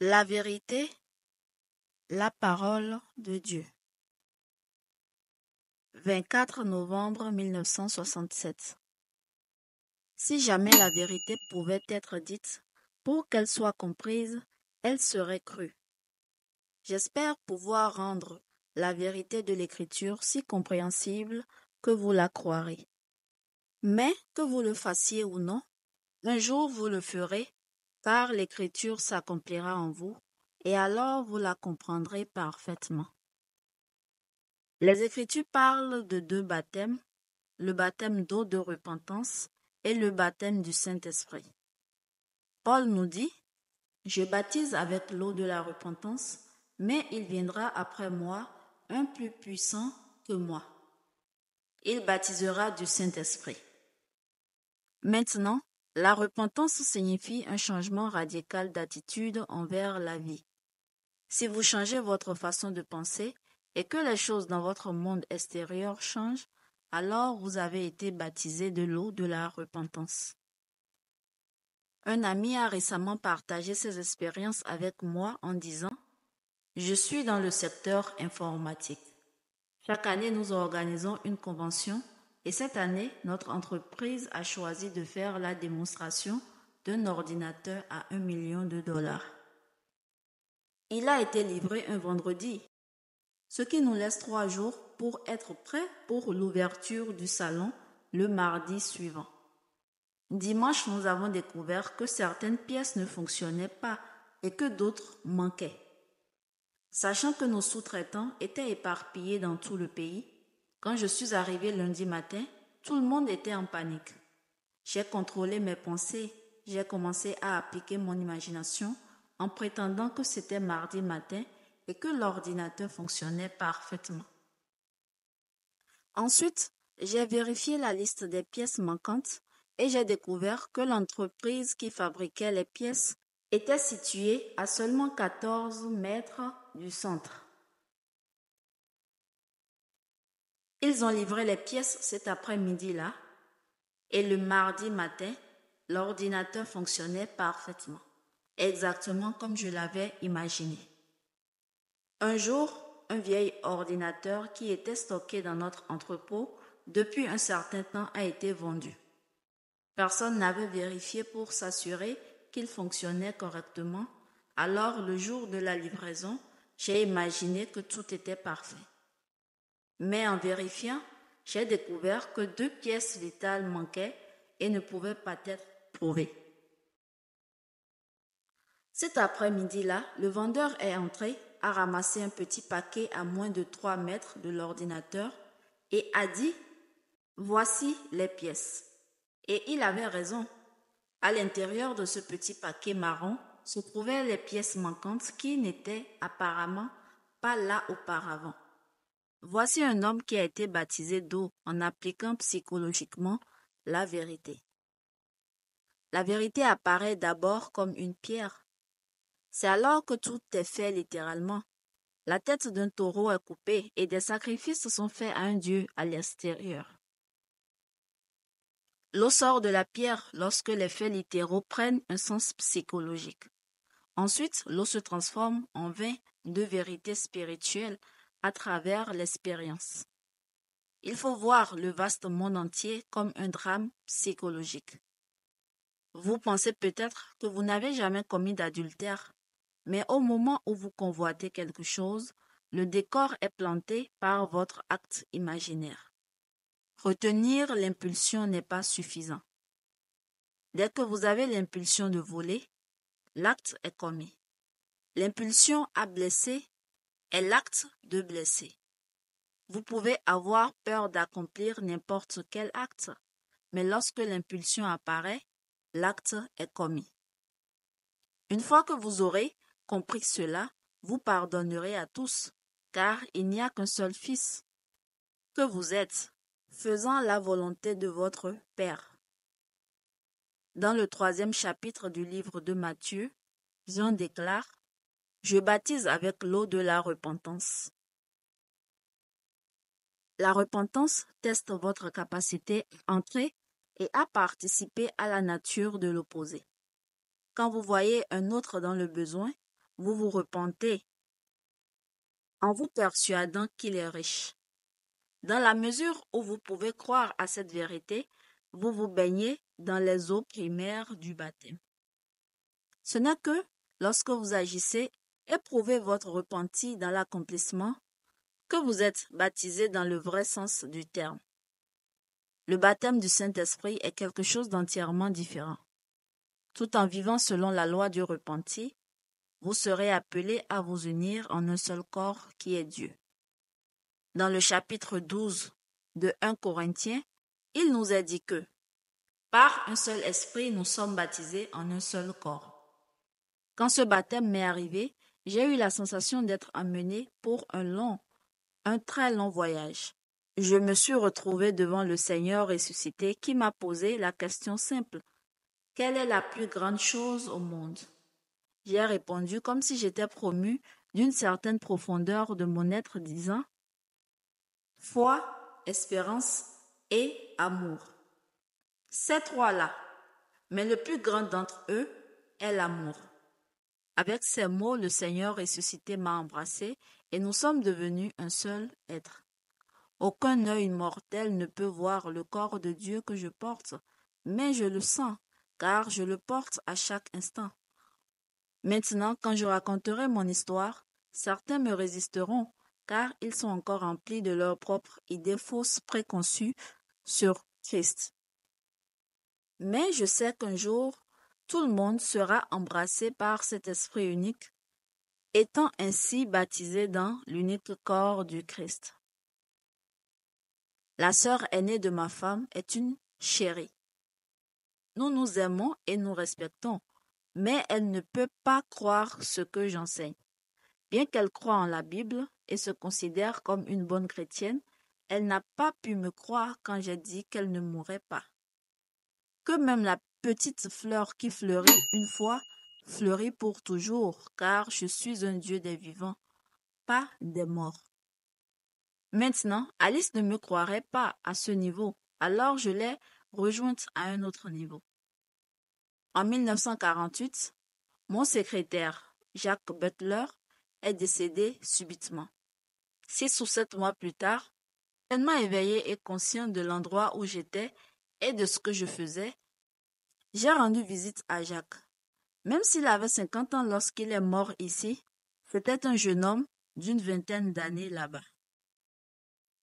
la vérité, la parole de Dieu. 24 novembre 1967. Si jamais la vérité pouvait être dite, pour qu'elle soit comprise, elle serait crue. J'espère pouvoir rendre la vérité de l'écriture si compréhensible que vous la croirez. Mais que vous le fassiez ou non, un jour vous le ferez car l'Écriture s'accomplira en vous, et alors vous la comprendrez parfaitement. Les Écritures parlent de deux baptêmes, le baptême d'eau de repentance et le baptême du Saint-Esprit. Paul nous dit, Je baptise avec l'eau de la repentance, mais il viendra après moi un plus puissant que moi. Il baptisera du Saint-Esprit. Maintenant, la repentance signifie un changement radical d'attitude envers la vie. Si vous changez votre façon de penser et que les choses dans votre monde extérieur changent, alors vous avez été baptisé de l'eau de la repentance. Un ami a récemment partagé ses expériences avec moi en disant Je suis dans le secteur informatique. Chaque année, nous organisons une convention et cette année, notre entreprise a choisi de faire la démonstration d'un ordinateur à 1 million de dollars. Il a été livré un vendredi, ce qui nous laisse trois jours pour être prêts pour l'ouverture du salon le mardi suivant. Dimanche, nous avons découvert que certaines pièces ne fonctionnaient pas et que d'autres manquaient. Sachant que nos sous-traitants étaient éparpillés dans tout le pays, quand je suis arrivée lundi matin, tout le monde était en panique. J'ai contrôlé mes pensées, j'ai commencé à appliquer mon imagination en prétendant que c'était mardi matin et que l'ordinateur fonctionnait parfaitement. Ensuite, j'ai vérifié la liste des pièces manquantes et j'ai découvert que l'entreprise qui fabriquait les pièces était située à seulement 14 mètres du centre. Ils ont livré les pièces cet après-midi-là et le mardi matin, l'ordinateur fonctionnait parfaitement, exactement comme je l'avais imaginé. Un jour, un vieil ordinateur qui était stocké dans notre entrepôt depuis un certain temps a été vendu. Personne n'avait vérifié pour s'assurer qu'il fonctionnait correctement, alors le jour de la livraison, j'ai imaginé que tout était parfait. Mais en vérifiant, j'ai découvert que deux pièces vitales manquaient et ne pouvaient pas être prouvées. Cet après-midi-là, le vendeur est entré, a ramassé un petit paquet à moins de 3 mètres de l'ordinateur et a dit Voici les pièces. Et il avait raison. À l'intérieur de ce petit paquet marron se trouvaient les pièces manquantes qui n'étaient apparemment pas là auparavant. Voici un homme qui a été baptisé d'eau en appliquant psychologiquement la vérité. La vérité apparaît d'abord comme une pierre. C'est alors que tout est fait littéralement. La tête d'un taureau est coupée et des sacrifices sont faits à un dieu à l'extérieur. L'eau sort de la pierre lorsque les faits littéraux prennent un sens psychologique. Ensuite, l'eau se transforme en vin de vérité spirituelle à travers l'expérience. Il faut voir le vaste monde entier comme un drame psychologique. Vous pensez peut-être que vous n'avez jamais commis d'adultère, mais au moment où vous convoitez quelque chose, le décor est planté par votre acte imaginaire. Retenir l'impulsion n'est pas suffisant. Dès que vous avez l'impulsion de voler, l'acte est commis. L'impulsion a blessé est l'acte de blesser. Vous pouvez avoir peur d'accomplir n'importe quel acte, mais lorsque l'impulsion apparaît, l'acte est commis. Une fois que vous aurez compris cela, vous pardonnerez à tous, car il n'y a qu'un seul Fils, que vous êtes, faisant la volonté de votre Père. Dans le troisième chapitre du livre de Matthieu, Jean déclare je baptise avec l'eau de la repentance. La repentance teste votre capacité à entrer et à participer à la nature de l'opposé. Quand vous voyez un autre dans le besoin, vous vous repentez en vous persuadant qu'il est riche. Dans la mesure où vous pouvez croire à cette vérité, vous vous baignez dans les eaux primaires du baptême. Ce n'est que lorsque vous agissez éprouvez votre repenti dans l'accomplissement que vous êtes baptisé dans le vrai sens du terme. Le baptême du Saint-Esprit est quelque chose d'entièrement différent. Tout en vivant selon la loi du repenti, vous serez appelés à vous unir en un seul corps qui est Dieu. Dans le chapitre 12 de 1 Corinthiens, il nous est dit que par un seul esprit, nous sommes baptisés en un seul corps. Quand ce baptême est arrivé, j'ai eu la sensation d'être amené pour un long, un très long voyage. Je me suis retrouvé devant le Seigneur ressuscité qui m'a posé la question simple. Quelle est la plus grande chose au monde J'ai répondu comme si j'étais promu d'une certaine profondeur de mon être, disant Foi, espérance et amour. Ces trois-là, mais le plus grand d'entre eux est l'amour. Avec ces mots, le Seigneur ressuscité m'a embrassé et nous sommes devenus un seul être. Aucun œil mortel ne peut voir le corps de Dieu que je porte, mais je le sens, car je le porte à chaque instant. Maintenant, quand je raconterai mon histoire, certains me résisteront, car ils sont encore remplis de leurs propres idées fausses préconçues sur Christ. Mais je sais qu'un jour, tout le monde sera embrassé par cet esprit unique, étant ainsi baptisé dans l'unique corps du Christ. La sœur aînée de ma femme est une chérie. Nous nous aimons et nous respectons, mais elle ne peut pas croire ce que j'enseigne. Bien qu'elle croie en la Bible et se considère comme une bonne chrétienne, elle n'a pas pu me croire quand j'ai dit qu'elle ne mourrait pas. Que même la petite fleur qui fleurit une fois, fleurit pour toujours, car je suis un Dieu des vivants, pas des morts. Maintenant, Alice ne me croirait pas à ce niveau, alors je l'ai rejointe à un autre niveau. En 1948, mon secrétaire, Jacques Butler, est décédé subitement. Six ou sept mois plus tard, pleinement éveillé et conscient de l'endroit où j'étais et de ce que je faisais, j'ai rendu visite à Jacques. Même s'il avait cinquante ans lorsqu'il est mort ici, c'était un jeune homme d'une vingtaine d'années là-bas.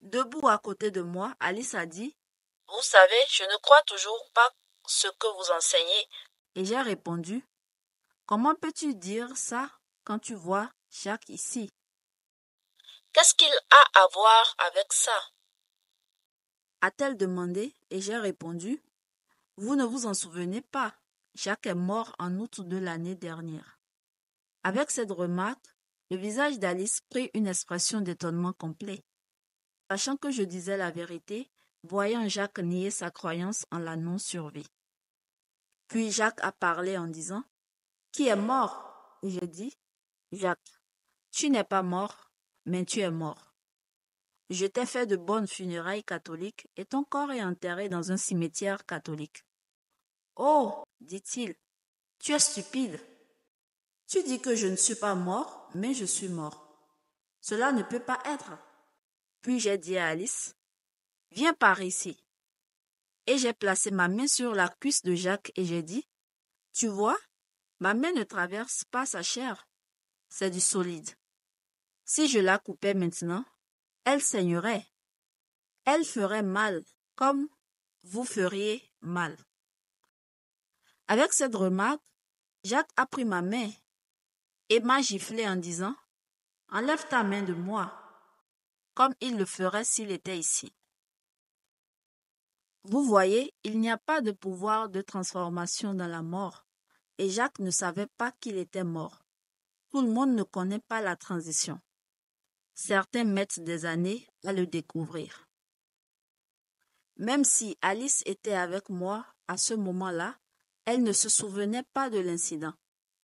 Debout à côté de moi, Alice a dit Vous savez, je ne crois toujours pas ce que vous enseignez. Et j'ai répondu Comment peux-tu dire ça quand tu vois Jacques ici Qu'est-ce qu'il a à voir avec ça a-t-elle demandé et j'ai répondu vous ne vous en souvenez pas, Jacques est mort en août de l'année dernière. Avec cette remarque, le visage d'Alice prit une expression d'étonnement complet. Sachant que je disais la vérité, voyant Jacques nier sa croyance en la non-survie. Puis Jacques a parlé en disant Qui est mort Et j'ai dit Jacques, tu n'es pas mort, mais tu es mort. Je t'ai fait de bonnes funérailles catholiques et ton corps est enterré dans un cimetière catholique. Oh dit-il, tu es stupide. Tu dis que je ne suis pas mort, mais je suis mort. Cela ne peut pas être. Puis j'ai dit à Alice, Viens par ici. Et j'ai placé ma main sur la cuisse de Jacques et j'ai dit, Tu vois, ma main ne traverse pas sa chair. C'est du solide. Si je la coupais maintenant, elle saignerait. Elle ferait mal, comme vous feriez mal. Avec cette remarque, Jacques a pris ma main et m'a giflé en disant Enlève ta main de moi, comme il le ferait s'il était ici. Vous voyez, il n'y a pas de pouvoir de transformation dans la mort, et Jacques ne savait pas qu'il était mort. Tout le monde ne connaît pas la transition. Certains mettent des années à le découvrir. Même si Alice était avec moi à ce moment-là, elle ne se souvenait pas de l'incident.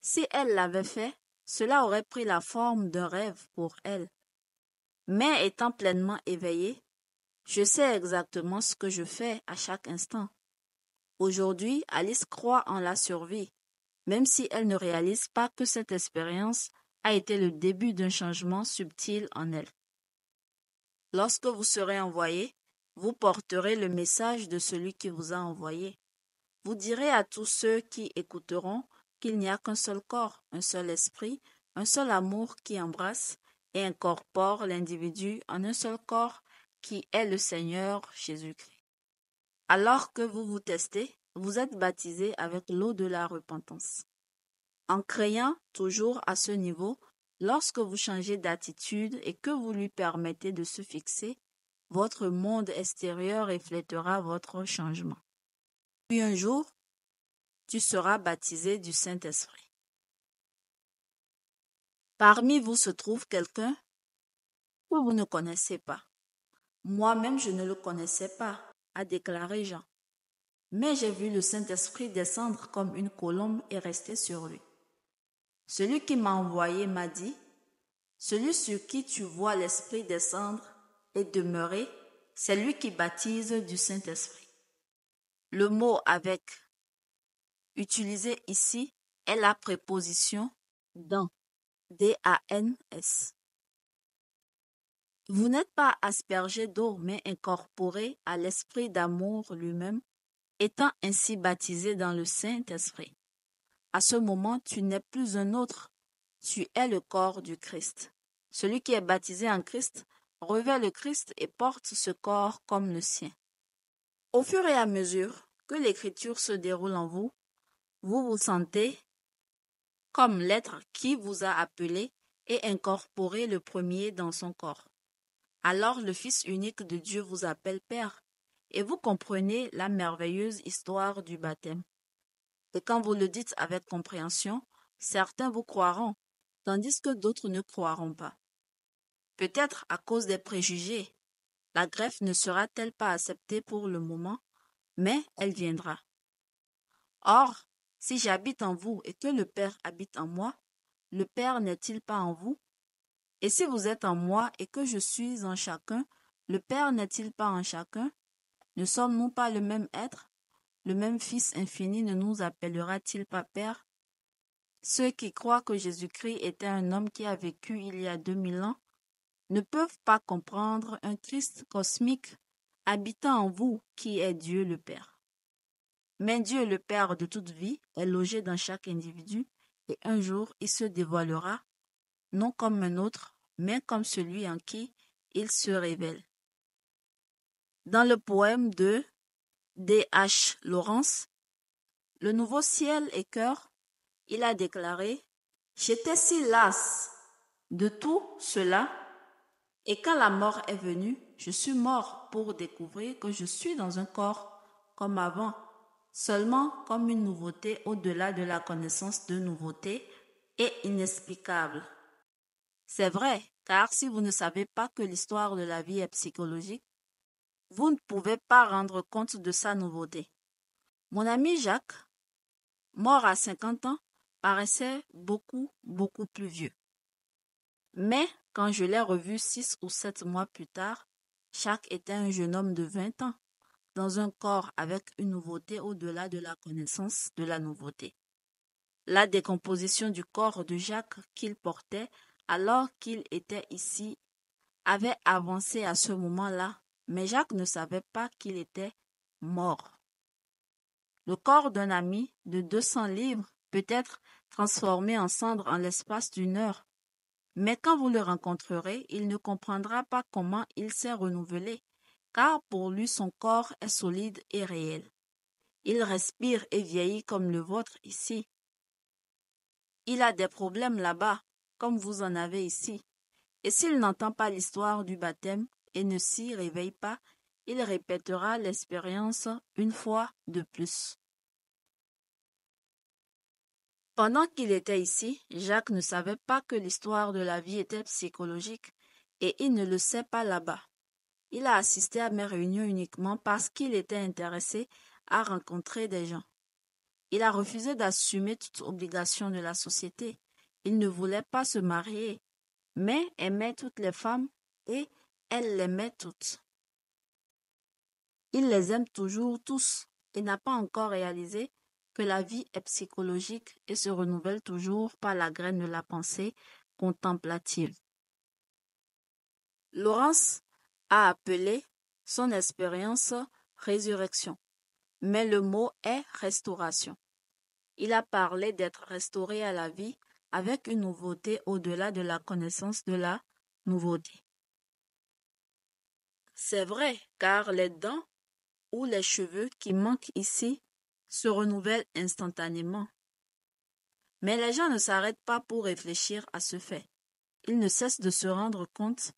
Si elle l'avait fait, cela aurait pris la forme d'un rêve pour elle. Mais étant pleinement éveillée, je sais exactement ce que je fais à chaque instant. Aujourd'hui, Alice croit en la survie, même si elle ne réalise pas que cette expérience a été le début d'un changement subtil en elle. Lorsque vous serez envoyé, vous porterez le message de celui qui vous a envoyé. Vous direz à tous ceux qui écouteront qu'il n'y a qu'un seul corps, un seul esprit, un seul amour qui embrasse et incorpore l'individu en un seul corps qui est le Seigneur Jésus-Christ. Alors que vous vous testez, vous êtes baptisé avec l'eau de la repentance. En créant toujours à ce niveau, lorsque vous changez d'attitude et que vous lui permettez de se fixer, votre monde extérieur reflétera votre changement un jour, tu seras baptisé du Saint-Esprit. Parmi vous se trouve quelqu'un que vous ne connaissez pas. Moi-même, je ne le connaissais pas, a déclaré Jean. Mais j'ai vu le Saint-Esprit descendre comme une colombe et rester sur lui. Celui qui m'a envoyé m'a dit, Celui sur qui tu vois l'Esprit descendre et demeurer, c'est lui qui baptise du Saint-Esprit. Le mot avec utilisé ici est la préposition dans. D-A-N-S. Vous n'êtes pas aspergé d'eau, mais incorporé à l'esprit d'amour lui-même, étant ainsi baptisé dans le Saint-Esprit. À ce moment, tu n'es plus un autre, tu es le corps du Christ. Celui qui est baptisé en Christ revêt le Christ et porte ce corps comme le sien. Au fur et à mesure que l'écriture se déroule en vous, vous vous sentez comme l'être qui vous a appelé et incorporé le premier dans son corps. Alors le Fils unique de Dieu vous appelle Père, et vous comprenez la merveilleuse histoire du baptême. Et quand vous le dites avec compréhension, certains vous croiront, tandis que d'autres ne croiront pas. Peut-être à cause des préjugés, la greffe ne sera-t-elle pas acceptée pour le moment Mais elle viendra. Or, si j'habite en vous et que le Père habite en moi, le Père n'est-il pas en vous Et si vous êtes en moi et que je suis en chacun, le Père n'est-il pas en chacun Ne sommes-nous pas le même être Le même Fils infini ne nous appellera-t-il pas Père Ceux qui croient que Jésus-Christ était un homme qui a vécu il y a deux mille ans ne peuvent pas comprendre un Christ cosmique habitant en vous qui est Dieu le Père. Mais Dieu le Père de toute vie est logé dans chaque individu et un jour il se dévoilera, non comme un autre, mais comme celui en qui il se révèle. Dans le poème de D. H. Lawrence, Le nouveau ciel et cœur, il a déclaré J'étais si las de tout cela et quand la mort est venue, je suis mort pour découvrir que je suis dans un corps comme avant, seulement comme une nouveauté au-delà de la connaissance de nouveauté et inexplicable. C'est vrai, car si vous ne savez pas que l'histoire de la vie est psychologique, vous ne pouvez pas rendre compte de sa nouveauté. Mon ami Jacques, mort à 50 ans, paraissait beaucoup, beaucoup plus vieux. Mais quand je l'ai revu six ou sept mois plus tard, Jacques était un jeune homme de vingt ans, dans un corps avec une nouveauté au-delà de la connaissance de la nouveauté. La décomposition du corps de Jacques qu'il portait alors qu'il était ici avait avancé à ce moment-là, mais Jacques ne savait pas qu'il était mort. Le corps d'un ami de deux cents livres peut être transformé en cendres en l'espace d'une heure, mais quand vous le rencontrerez, il ne comprendra pas comment il s'est renouvelé, car pour lui son corps est solide et réel. Il respire et vieillit comme le vôtre ici. Il a des problèmes là-bas, comme vous en avez ici. Et s'il n'entend pas l'histoire du baptême et ne s'y réveille pas, il répétera l'expérience une fois de plus. Pendant qu'il était ici, Jacques ne savait pas que l'histoire de la vie était psychologique, et il ne le sait pas là-bas. Il a assisté à mes réunions uniquement parce qu'il était intéressé à rencontrer des gens. Il a refusé d'assumer toute obligation de la société. Il ne voulait pas se marier, mais aimait toutes les femmes et elle l'aimait toutes. Il les aime toujours tous et n'a pas encore réalisé que la vie est psychologique et se renouvelle toujours par la graine de la pensée contemplative. Laurence a appelé son expérience résurrection, mais le mot est restauration. Il a parlé d'être restauré à la vie avec une nouveauté au-delà de la connaissance de la nouveauté. C'est vrai, car les dents ou les cheveux qui manquent ici se renouvelle instantanément. Mais les gens ne s'arrêtent pas pour réfléchir à ce fait. Ils ne cessent de se rendre compte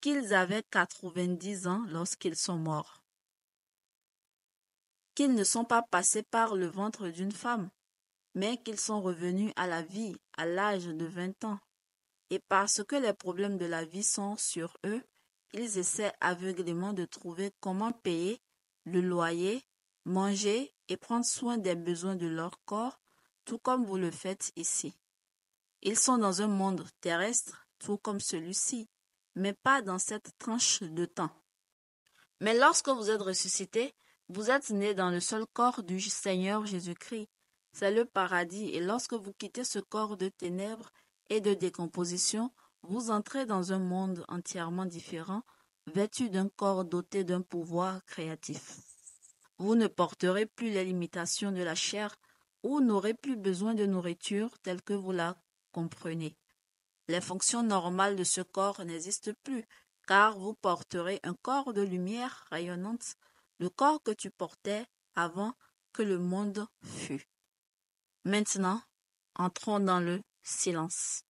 qu'ils avaient 90 ans lorsqu'ils sont morts, qu'ils ne sont pas passés par le ventre d'une femme, mais qu'ils sont revenus à la vie à l'âge de 20 ans. Et parce que les problèmes de la vie sont sur eux, ils essaient aveuglément de trouver comment payer le loyer, manger, et prendre soin des besoins de leur corps, tout comme vous le faites ici. Ils sont dans un monde terrestre, tout comme celui-ci, mais pas dans cette tranche de temps. Mais lorsque vous êtes ressuscité, vous êtes né dans le seul corps du Seigneur Jésus-Christ. C'est le paradis, et lorsque vous quittez ce corps de ténèbres et de décomposition, vous entrez dans un monde entièrement différent, vêtu d'un corps doté d'un pouvoir créatif. Vous ne porterez plus les limitations de la chair ou n'aurez plus besoin de nourriture telle que vous la comprenez. Les fonctions normales de ce corps n'existent plus, car vous porterez un corps de lumière rayonnante, le corps que tu portais avant que le monde fût. Maintenant, entrons dans le silence.